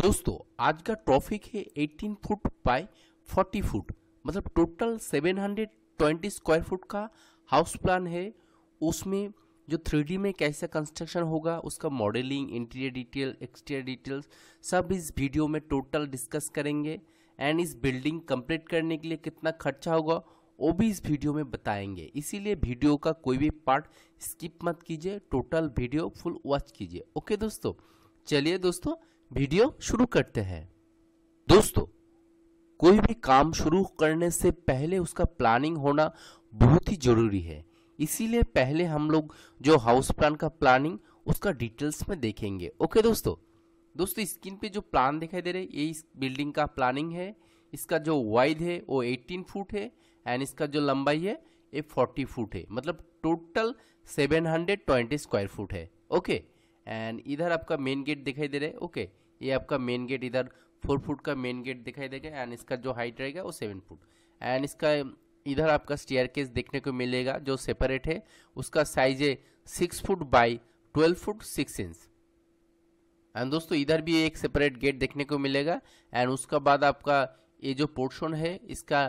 दोस्तों आज का ट्रॉफिक है 18 फुट बाय 40 फुट मतलब टोटल 720 स्क्वायर फुट का हाउस प्लान है उसमें जो थ्री में कैसा कंस्ट्रक्शन होगा उसका modelling interior detail exterior details सब इस वीडियो में टोटल डिस्कस करेंगे एंड इस बिल्डिंग कंप्लीट करने के लिए कितना खर्चा होगा वो भी इस वीडियो में बताएंगे इसीलिए वीडियो का कोई भी पार्ट स्किप मत कीजिए टोटल वीडियो फुल वॉच कीजिए ओके दोस्तों चलिए दोस्तों वीडियो शुरू करते हैं दोस्तों कोई भी काम शुरू करने से पहले उसका प्लानिंग होना बहुत ही ज़रूरी है इसीलिए पहले हम लोग जो हाउस प्लान का प्लानिंग उसका डिटेल्स में देखेंगे ओके दोस्तों दोस्तों स्क्रीन पे जो प्लान दिखाई दे रहे ये इस बिल्डिंग का प्लानिंग है इसका जो वाइड है वो 18 फुट है एंड इसका जो लंबाई है ये 40 फुट है मतलब टोटल 720 स्क्वायर फुट है ओके okay? एंड इधर आपका मेन गेट दिखाई दे रहा है ओके ये आपका मेन गेट इधर फोर फुट का मेन गेट दिखाई देगा एंड इसका जो हाइट रहेगा वो सेवन फुट एंड इसका इधर आपका स्टेयर केस देखने को मिलेगा जो सेपरेट है उसका साइज है six foot by twelve foot six inch and दोस्तों इधर भी एक सेपरेट गेट देखने को मिलेगा एंड उसका बाद आपका ये जो पोर्शन है इसका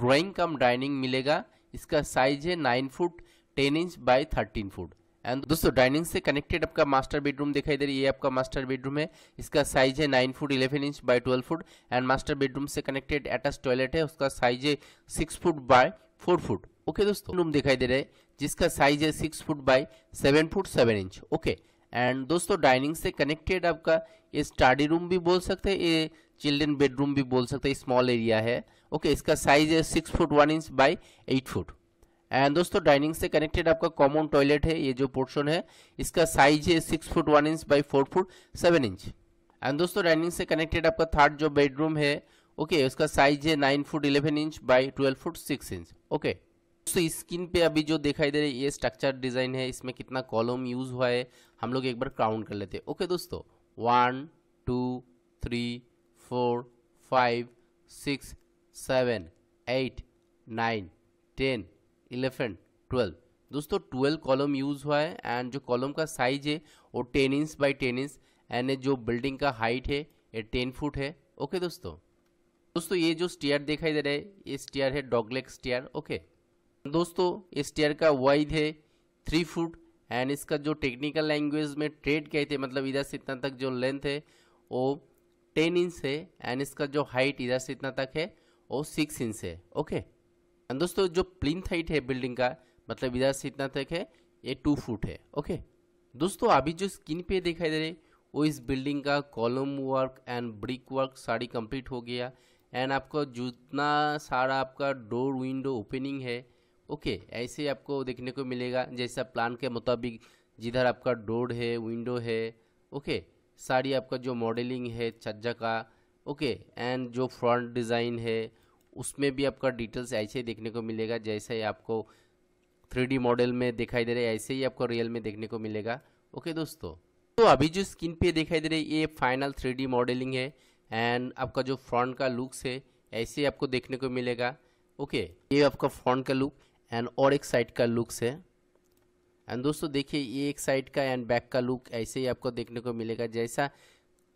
ड्राइंग कम डाइनिंग मिलेगा इसका साइज है nine foot ten inch by thirteen foot and दोस्तों डाइनिंग से कनेक्टेड आपका मास्टर बेडरूम दिखाई दे रही है ये आपका मास्टर बेडरूम है इसका साइज है nine foot eleven inch by twelve foot and master bedroom से कनेक्टेड अटैच टॉयलेट है उसका साइज है six foot by four foot okay दोस्तों रूम दिखाई दे रहे हैं जिसका साइज है six foot by seven foot seven inch okay and दोस्तों डाइनिंग से कनेक्टेड आपका ये स्टडी रूम भी बोल सकते हैं ये चिल्ड्रेन बेडरूम भी बोल सकते हैं स्मॉल एरिया है ओके okay, इसका साइज है six foot one inch by eight foot and दोस्तों डाइनिंग से कनेक्टेड आपका कॉमन टॉयलेट है ये जो पोर्शन है इसका साइज है six foot one inch by four foot seven inch and दोस्तों डाइनिंग से कनेक्टेड आपका थर्ड जो बेडरूम है ओके okay, उसका साइज है nine foot eleven inch by twelve foot six inch okay दोस्तों स्क्रीन पे अभी जो दिखाई दे रही है ये स्ट्रक्चर डिजाइन है इसमें कितना कॉलम यूज हुआ है हम लोग एक बार काउंट कर लेते हैं ओके okay, दोस्तों one two three four five six seven eight nine ten eleven twelve दोस्तों ट्वेल्व कॉलम यूज़ हुआ है एंड जो कॉलम का साइज है वो ten inch by ten inch and जो बिल्डिंग का हाइट है ये टेन फुट है ओके दोस्तों दोस्तों ये जो स्टेयर दिखाई दे रहा है ये स्टेयर है डॉगलेग स्टेयर ओके दोस्तों ये स्टेयर का वाइड है थ्री फुट एंड इसका जो टेक्निकल लैंग्वेज में ट्रेड कहते हैं मतलब इधर से इतना तक जो लेंथ है वो टेन इंच है एंड इसका जो हाइट इधर से इतना तक है वो सिक्स इंच है ओके एंड दोस्तों जो प्लिन हाइट है बिल्डिंग का मतलब इधर से इतना तक है ये टू फुट है ओके दोस्तों अभी जो स्क्रीन पे दिखाई दे रहे वो इस बिल्डिंग का column work and brick work सारी कंप्लीट हो गया एंड आपका जितना सारा आपका डोर विंडो ओपनिंग है ओके ऐसे आपको देखने को मिलेगा जैसा प्लान के मुताबिक जिधर आपका डोर है विंडो है ओके सारी आपका जो मॉडलिंग है छज्जा का ओके एंड जो फ्रंट डिज़ाइन है उसमें भी आपका डिटेल्स ऐसे ही देखने को मिलेगा जैसे ही आपको थ्री मॉडल में दिखाई दे रहा है ऐसे ही आपको रियल में देखने को मिलेगा ओके दोस्तों तो अभी जो स्किन पे दिखाई दे रही है ये फाइनल थ्री मॉडलिंग है एंड आपका जो फ्रंट का लुक्स है ऐसे ही आपको देखने को मिलेगा ओके ये आपका फ्रंट का लुक एंड और एक साइड का लुक्स है एंड दोस्तों देखिए ये एक साइड का एंड बैक का लुक ऐसे ही आपको देखने को मिलेगा जैसा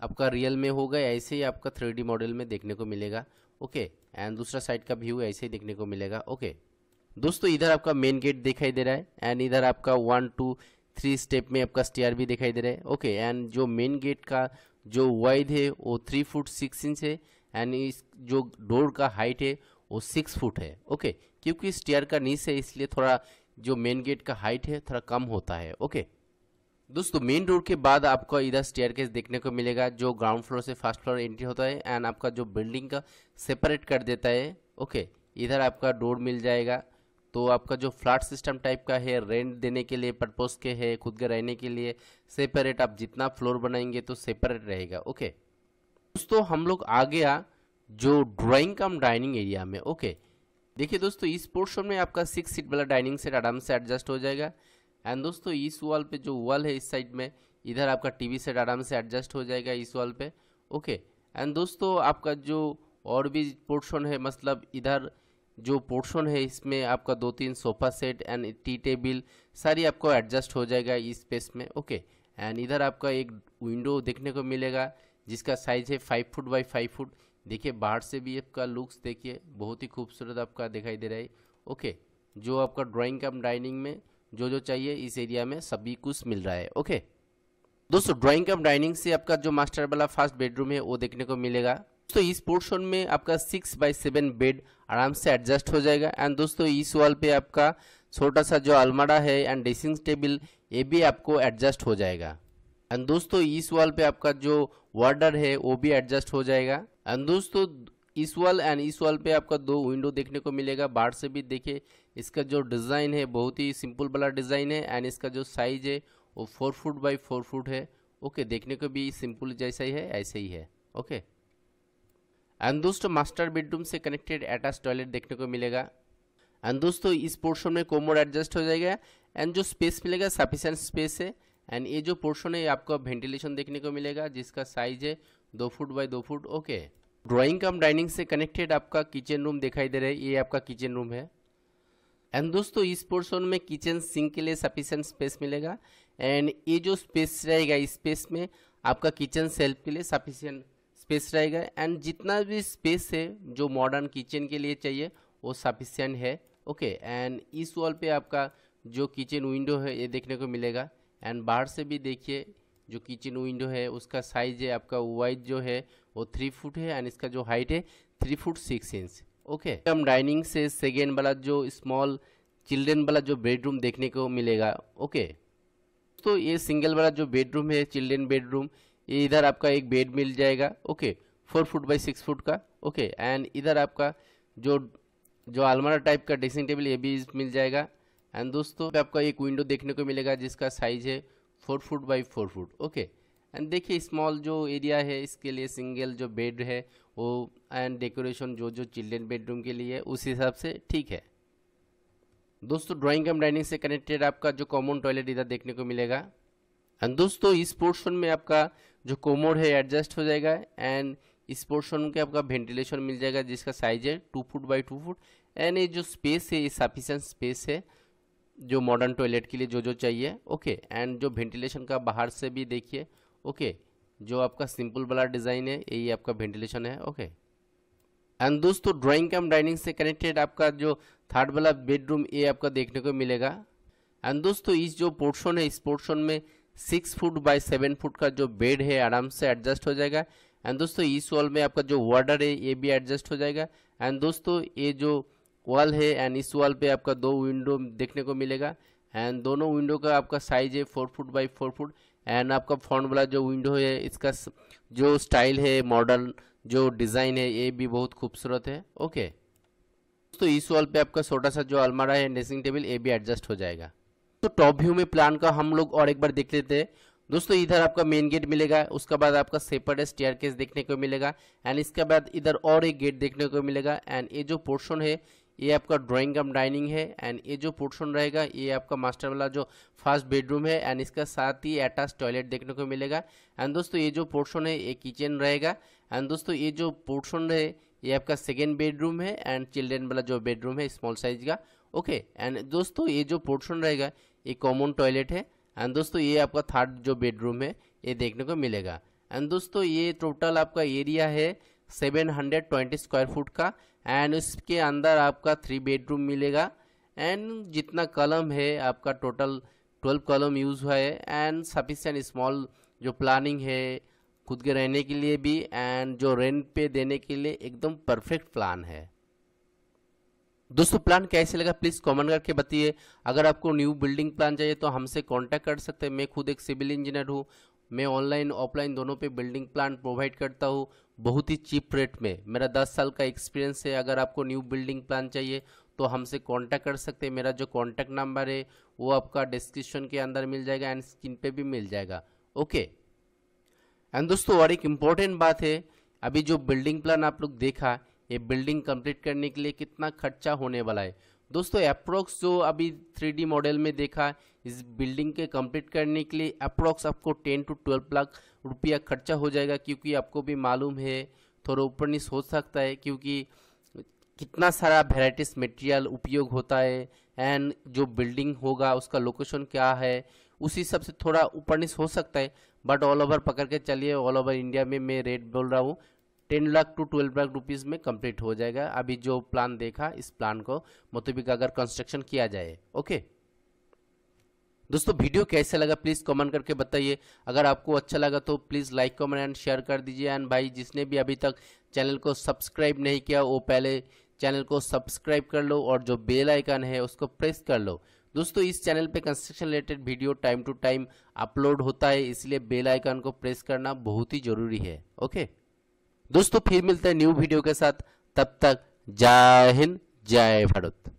आपका रियल में होगा ऐसे ही आपका थ्री मॉडल में देखने को मिलेगा ओके एंड दूसरा साइड का व्यू ऐसे ही देखने को मिलेगा ओके दोस्तों इधर आपका मेन गेट दिखाई दे रहा है एंड इधर आपका वन टू थ्री स्टेप में आपका स्टेयर भी दिखाई दे रहा है ओके एंड जो मेन गेट का जो वाइड है वो थ्री फुट सिक्स इंच है एंड इस जो डोर का हाइट है वो सिक्स फुट है ओके क्योंकि स्टेयर का नीच है इसलिए थोड़ा जो मेन गेट का हाइट है थोड़ा कम होता है ओके दोस्तों मेन रोड के बाद आपको इधर स्टेयर देखने को मिलेगा जो ग्राउंड फ्लोर से फर्स्ट फ्लोर एंट्री होता है एंड आपका जो बिल्डिंग का सेपरेट कर देता है ओके इधर आपका डोर मिल जाएगा तो आपका जो फ्लैट सिस्टम टाइप का है रेंट देने के लिए पर्पोज के है खुद के रहने के लिए सेपरेट आप जितना फ्लोर बनाएंगे तो सेपरेट रहेगा ओके दोस्तों हम लोग आ गया जो ड्राइंग कम डाइनिंग एरिया में ओके देखिए दोस्तों इस पोर्शन में आपका सिक्स सीट वाला डाइनिंग सेट आराम से एडजस्ट हो जाएगा एंड दोस्तों इस वॉल पे जो वॉल है इस साइड में इधर आपका टीवी सेट आराम से एडजस्ट हो जाएगा इस वॉल पे ओके एंड दोस्तों आपका जो और भी पोर्शन है मतलब इधर जो पोर्शन है इसमें आपका दो तीन sofa set and tea table सारी आपको एडजस्ट हो जाएगा इस स्पेस में ओके एंड इधर आपका एक विंडो देखने को मिलेगा जिसका साइज है five foot by five foot देखिए बाहर से भी आपका लुक्स देखिए बहुत ही खूबसूरत आपका दिखाई दे रहा है ओके जो आपका ड्राइंग कम डाइनिंग में जो जो चाहिए इस एरिया में सभी कुछ मिल रहा है ओके दोस्तों ड्राइंग कम डाइनिंग से आपका जो मास्टर वाला फर्स्ट बेडरूम है वो देखने को मिलेगा तो इस पोर्शन में आपका सिक्स बाई सेवन बेड आराम से एडजस्ट हो जाएगा एंड दोस्तों इस वॉल पे आपका छोटा सा जो अलमारा है एंड ड्रेसिंग टेबल ये भी आपको एडजस्ट हो जाएगा एंड दोस्तों इस वॉल पे आपका जो वार्डर है वो भी एडजस्ट हो जाएगा एंड दोस्तों इस वॉल एंड इस वॉल पे आपका दो विंडो देखने को मिलेगा बाहर से भी देखे इसका जो डिज़ाइन है बहुत ही सिंपल वाला डिज़ाइन है एंड इसका जो साइज़ है वो four foot by four foot है ओके देखने को भी सिंपल जैसा ही है ऐसे ही है ओके एंड दोस्तों मास्टर बेडरूम से कनेक्टेड अटैच टॉयलेट देखने को मिलेगा एंड दोस्तों इस पोर्शन में कोमोड एडजस्ट हो जाएगा एंड जो स्पेस मिलेगा सफिशेंट स्पेस है एंड ये जो पोर्शन है आपको वेंटिलेशन देखने को मिलेगा जिसका साइज है दो फुट बाई दो foot okay drawing cum dining से कनेक्टेड आपका किचन रूम दिखाई दे रहा है ये आपका किचन रूम है एंड दोस्तों इस पोर्शन में किचन सिंक के लिए सफिशेंट स्पेस मिलेगा एंड ये जो स्पेस रहेगा इस स्पेस में आपका किचन सेल्फ के लिए सफिशेंट स्पेस रहेगा एंड जितना भी स्पेस है जो मॉडर्न किचन के लिए चाहिए वो सफिशेंट है ओके एंड इस वॉल पे आपका जो किचन विंडो है ये देखने को मिलेगा एंड बाहर से भी देखिए जो किचन विंडो है उसका साइज है आपका वाइट जो है वो थ्री फुट है एंड इसका जो हाइट है three foot six inch okay हम डाइनिंग से सेकेंड वाला जो स्मॉल चिल्ड्रेन वाला जो बेडरूम देखने को मिलेगा ओके तो ये सिंगल वाला जो बेडरूम है चिल्ड्रेन बेडरूम ये इधर आपका एक बेड मिल जाएगा okay four foot by six foot का ओके एंड इधर आपका जो जो अलमारा टाइप का ड्रेसिंग टेबल ये भी मिल जाएगा एंड दोस्तों आपका एक विंडो देखने को मिलेगा जिसका साइज है four foot by four foot okay and देखिए स्मॉल जो एरिया है इसके लिए सिंगल जो बेड है वो एंड डेकोरेशन जो जो चिल्ड्रेन बेडरूम के लिए उस हिसाब से ठीक है दोस्तों ड्राइंग एंड डाइनिंग से कनेक्टेड आपका जो कॉमन टॉयलेट इधर देखने को मिलेगा एंड दोस्तों इस पोर्शन में आपका जो कोमोड है एडजस्ट हो जाएगा एंड इस पोर्शन के आपका वेंटिलेशन मिल जाएगा जिसका साइज है two foot by two foot and ये जो स्पेस है ये सफिशेंट स्पेस है जो मॉडर्न टॉयलेट के लिए जो जो चाहिए ओके एंड जो वेंटिलेशन का बाहर से भी देखिए ओके जो आपका सिंपल वाला डिज़ाइन है यही आपका वेंटिलेशन है ओके एंड दोस्तों ड्राइंग कम डाइनिंग से कनेक्टेड आपका जो थर्ड वाला बेडरूम ये आपका देखने को मिलेगा एंड दोस्तों इस जो पोर्शन है इस पोर्शन में six foot by seven foot का जो बेड है आराम से एडजस्ट हो जाएगा एंड दोस्तों इस वॉल में आपका जो वार्डर है ये भी एडजस्ट हो जाएगा एंड दोस्तों ये जो वॉल है एंड इस वॉल पे आपका दो विंडो देखने को मिलेगा एंड दोनों विंडो का आपका साइज है four foot by four foot and आपका फ्रंट वाला जो विंडो है इसका जो स्टाइल है मॉडल जो डिज़ाइन है ये भी बहुत खूबसूरत है ओके तो इस वॉल पे आपका छोटा सा जो अलमारा है ड्रेसिंग टेबल ये भी एडजस्ट हो जाएगा तो टॉप व्यू में प्लान का हम लोग और एक बार देख लेते हैं दोस्तों इधर आपका मेन गेट मिलेगा उसके बाद आपका सेपरेट स्टेयर केस देखने को मिलेगा एंड इसके बाद इधर और एक गेट देखने को मिलेगा एंड ये जो पोर्शन है ये आपका ड्राइंग कम डाइनिंग है एंड ये जो पोर्शन रहेगा ये आपका मास्टर वाला जो फर्स्ट बेडरूम है एंड इसका साथ ही अटैच टॉयलेट देखने को मिलेगा एंड दोस्तों ये जो पोर्शन है ये किचन रहेगा एंड दोस्तों ये जो पोर्शन है ये आपका सेकेंड बेडरूम है एंड चिल्ड्रेन वाला जो बेडरूम है स्मॉल साइज का ओके एंड दोस्तों ये जो पोर्शन रहेगा ये कॉमन टॉयलेट है एंड दोस्तों ये आपका थर्ड जो बेडरूम है ये देखने को मिलेगा एंड दोस्तों ये टोटल आपका एरिया है 720 स्क्वायर फुट का एंड उसके अंदर आपका थ्री बेडरूम मिलेगा एंड जितना कलम है आपका टोटल ट्वेल्व कलम यूज़ हुआ है एंड सफिशेंट स्मॉल जो प्लानिंग है खुद के रहने के लिए भी एंड जो रेंट पे देने के लिए एकदम परफेक्ट प्लान है दोस्तों प्लान कैसे लगा प्लीज़ कमेंट करके बताइए अगर आपको न्यू बिल्डिंग प्लान चाहिए तो हमसे कांटेक्ट कर सकते हैं मैं खुद एक सिविल इंजीनियर हूँ मैं ऑनलाइन ऑफलाइन दोनों पे बिल्डिंग प्लान प्रोवाइड करता हूँ बहुत ही चीप रेट में मेरा 10 साल का एक्सपीरियंस है अगर आपको न्यू बिल्डिंग प्लान चाहिए तो हमसे कांटेक्ट कर सकते हैं मेरा जो कांटेक्ट नंबर है वो आपका डिस्क्रिप्शन के अंदर मिल जाएगा एंड स्क्रीन पे भी मिल जाएगा ओके एंड दोस्तों और एक इम्पॉर्टेंट बात है अभी जो बिल्डिंग प्लान आप लोग देखा ये बिल्डिंग कंप्लीट करने के लिए कितना खर्चा होने वाला है दोस्तों अप्रोक्स जो अभी थ्री मॉडल में देखा इस बिल्डिंग के कंप्लीट करने के लिए अप्रोक्स आपको टेन टू ट्वेल्व लाख रुपया खर्चा हो जाएगा क्योंकि आपको भी मालूम है थोड़ा ऊपर नहीं सोच सकता है क्योंकि कितना सारा वेराइटीज मटेरियल उपयोग होता है एंड जो बिल्डिंग होगा उसका लोकेशन क्या है उसी हिसाब से थोड़ा ऊपर नहीं हो सकता है बट ऑल ओवर पकड़ के चलिए ऑल ओवर इंडिया में मैं रेट बोल रहा हूँ ten lakh to twelve lakh rupees में कंप्लीट हो जाएगा अभी जो प्लान देखा इस प्लान को मुताबिक अगर कंस्ट्रक्शन किया जाए ओके दोस्तों वीडियो कैसा लगा प्लीज़ कमेंट करके बताइए अगर आपको अच्छा लगा तो please like comment and share कर दीजिए एंड भाई जिसने भी अभी तक चैनल को सब्सक्राइब नहीं किया वो पहले चैनल को सब्सक्राइब कर लो और जो बेल आइकन है उसको प्रेस कर लो दोस्तों इस चैनल पे construction related video time to time upload होता है इसलिए बेल आइकन को प्रेस करना बहुत ही ज़रूरी है ओके दोस्तों फिर मिलते हैं न्यू वीडियो के साथ तब तक जय हिंद जय भारत